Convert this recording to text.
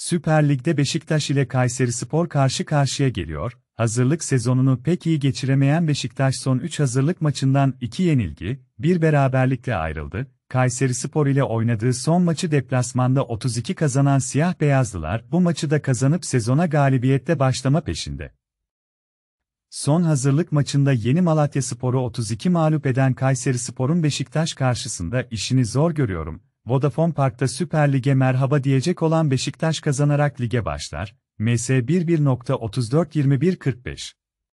Süper Lig'de Beşiktaş ile Kayseri Spor karşı karşıya geliyor, hazırlık sezonunu pek iyi geçiremeyen Beşiktaş son 3 hazırlık maçından 2 yenilgi, 1 beraberlikle ayrıldı, Kayseri Spor ile oynadığı son maçı deplasmanda 32 kazanan Siyah Beyazlılar bu maçı da kazanıp sezona galibiyette başlama peşinde. Son hazırlık maçında yeni Malatya Spor'u 32 mağlup eden Kayseri Spor'un Beşiktaş karşısında işini zor görüyorum, Vodafone Park'ta Süper Lig'e merhaba diyecek olan Beşiktaş kazanarak lige başlar. MS 11.34-21.45